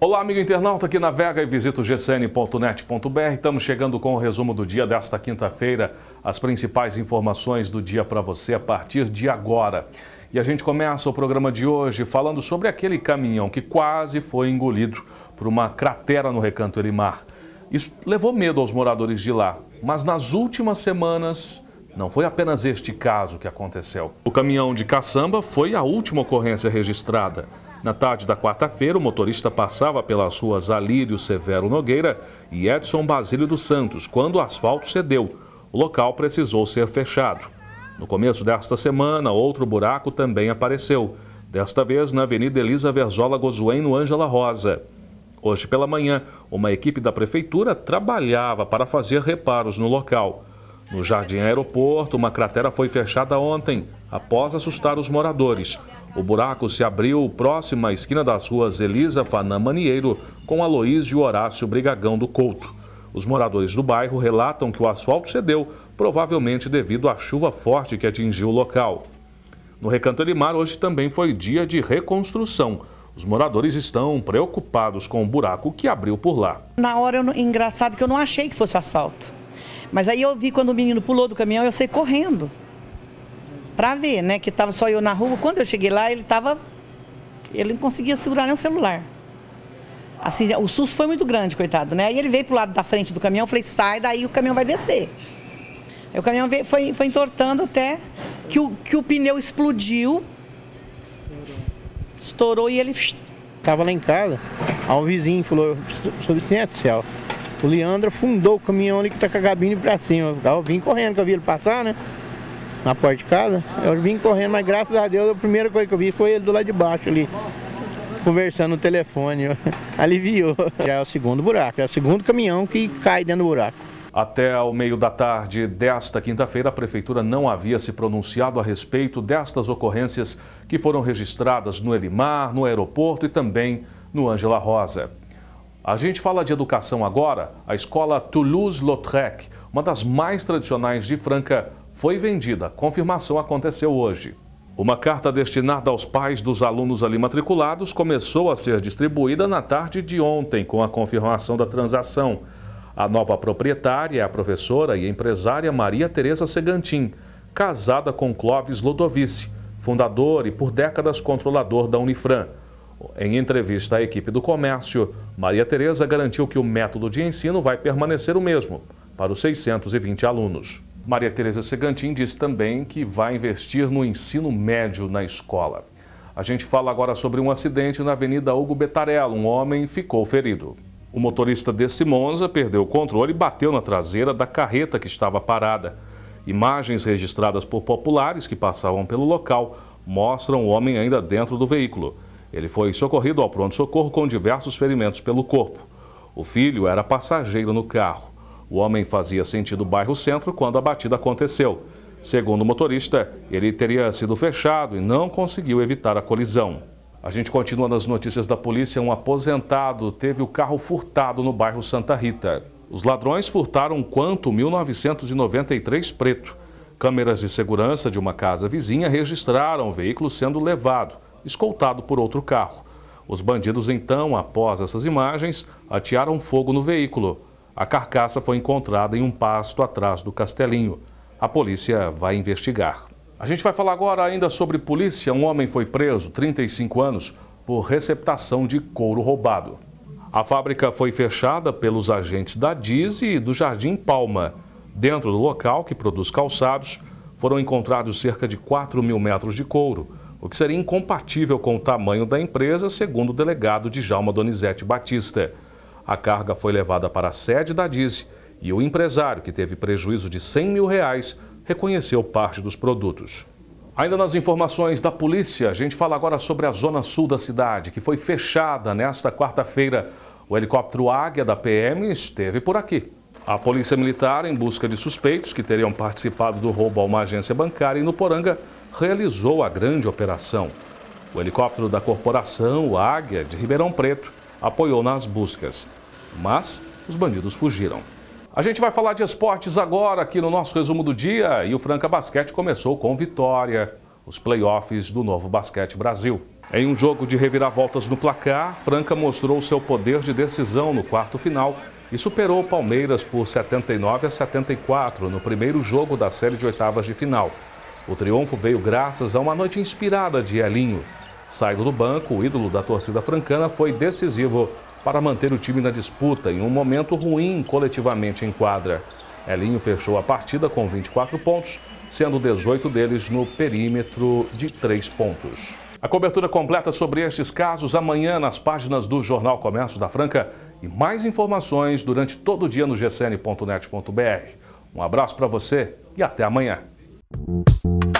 Olá, amigo internauta aqui na Vega e visita o gcn.net.br. Estamos chegando com o resumo do dia desta quinta-feira, as principais informações do dia para você a partir de agora. E a gente começa o programa de hoje falando sobre aquele caminhão que quase foi engolido por uma cratera no Recanto Elimar. Isso levou medo aos moradores de lá, mas nas últimas semanas não foi apenas este caso que aconteceu. O caminhão de caçamba foi a última ocorrência registrada. Na tarde da quarta-feira, o motorista passava pelas ruas Alírio Severo Nogueira e Edson Basílio dos Santos, quando o asfalto cedeu. O local precisou ser fechado. No começo desta semana, outro buraco também apareceu, desta vez na Avenida Elisa Verzola Gozuen, no Ângela Rosa. Hoje pela manhã, uma equipe da prefeitura trabalhava para fazer reparos no local. No Jardim Aeroporto, uma cratera foi fechada ontem, após assustar os moradores. O buraco se abriu próximo à esquina das ruas Elisa Fanã Manieiro com Aloísio Horácio Brigagão do Couto. Os moradores do bairro relatam que o asfalto cedeu, provavelmente devido à chuva forte que atingiu o local. No Recanto Elimar, hoje também foi dia de reconstrução. Os moradores estão preocupados com o buraco que abriu por lá. Na hora, eu, engraçado que eu não achei que fosse asfalto. Mas aí eu vi quando o menino pulou do caminhão, eu saí correndo. Pra ver, né? Que tava só eu na rua. Quando eu cheguei lá, ele tava. Ele não conseguia segurar nem o celular. Assim, o susto foi muito grande, coitado, né? Aí ele veio pro lado da frente do caminhão, eu falei, sai daí, o caminhão vai descer. Aí o caminhão veio, foi, foi entortando até que o, que o pneu explodiu. Estourou e ele. Tava lá em casa, aí um vizinho falou, sou vizinho do céu. O Leandro fundou o caminhão ali que tá com a cabine pra cima. Eu vim correndo, que eu vi ele passar, né? Na porta de casa. Eu vim correndo, mas graças a Deus a primeira coisa que eu vi foi ele do lado de baixo ali. Conversando no telefone. Aliviou. Já é o segundo buraco, é o segundo caminhão que cai dentro do buraco. Até ao meio da tarde desta quinta-feira, a Prefeitura não havia se pronunciado a respeito destas ocorrências que foram registradas no Elimar, no aeroporto e também no Ângela Rosa. A gente fala de educação agora. A escola Toulouse-Lautrec, uma das mais tradicionais de Franca, foi vendida. Confirmação aconteceu hoje. Uma carta destinada aos pais dos alunos ali matriculados começou a ser distribuída na tarde de ontem, com a confirmação da transação. A nova proprietária é a professora e empresária Maria Teresa Segantin, casada com Clóvis Lodovice, fundador e por décadas controlador da Unifran. Em entrevista à equipe do comércio, Maria Tereza garantiu que o método de ensino vai permanecer o mesmo para os 620 alunos. Maria Tereza Segantin disse também que vai investir no ensino médio na escola. A gente fala agora sobre um acidente na Avenida Hugo Betarello. Um homem ficou ferido. O motorista desse Monza perdeu o controle e bateu na traseira da carreta que estava parada. Imagens registradas por populares que passavam pelo local mostram o homem ainda dentro do veículo. Ele foi socorrido ao pronto-socorro com diversos ferimentos pelo corpo. O filho era passageiro no carro. O homem fazia sentido bairro centro quando a batida aconteceu. Segundo o motorista, ele teria sido fechado e não conseguiu evitar a colisão. A gente continua nas notícias da polícia. Um aposentado teve o carro furtado no bairro Santa Rita. Os ladrões furtaram um quanto 1993 preto. Câmeras de segurança de uma casa vizinha registraram o veículo sendo levado escoltado por outro carro. Os bandidos, então, após essas imagens, atearam fogo no veículo. A carcaça foi encontrada em um pasto atrás do castelinho. A polícia vai investigar. A gente vai falar agora ainda sobre polícia. Um homem foi preso, 35 anos, por receptação de couro roubado. A fábrica foi fechada pelos agentes da DIS e do Jardim Palma. Dentro do local que produz calçados, foram encontrados cerca de 4 mil metros de couro o que seria incompatível com o tamanho da empresa, segundo o delegado de Jalma Donizete Batista. A carga foi levada para a sede da DISE e o empresário, que teve prejuízo de 100 mil reais, reconheceu parte dos produtos. Ainda nas informações da polícia, a gente fala agora sobre a zona sul da cidade, que foi fechada nesta quarta-feira. O helicóptero Águia da PM esteve por aqui. A polícia militar, em busca de suspeitos que teriam participado do roubo a uma agência bancária em Nuporanga, realizou a grande operação. O helicóptero da corporação, o Águia, de Ribeirão Preto, apoiou nas buscas, mas os bandidos fugiram. A gente vai falar de esportes agora aqui no nosso resumo do dia e o Franca Basquete começou com vitória, os playoffs do Novo Basquete Brasil. Em um jogo de reviravoltas no placar, Franca mostrou seu poder de decisão no quarto final e superou o Palmeiras por 79 a 74 no primeiro jogo da série de oitavas de final. O triunfo veio graças a uma noite inspirada de Elinho. Saído do banco, o ídolo da torcida francana foi decisivo para manter o time na disputa em um momento ruim coletivamente em quadra. Elinho fechou a partida com 24 pontos, sendo 18 deles no perímetro de 3 pontos. A cobertura completa sobre estes casos amanhã nas páginas do Jornal Comércio da Franca e mais informações durante todo o dia no gcn.net.br. Um abraço para você e até amanhã. Thank you.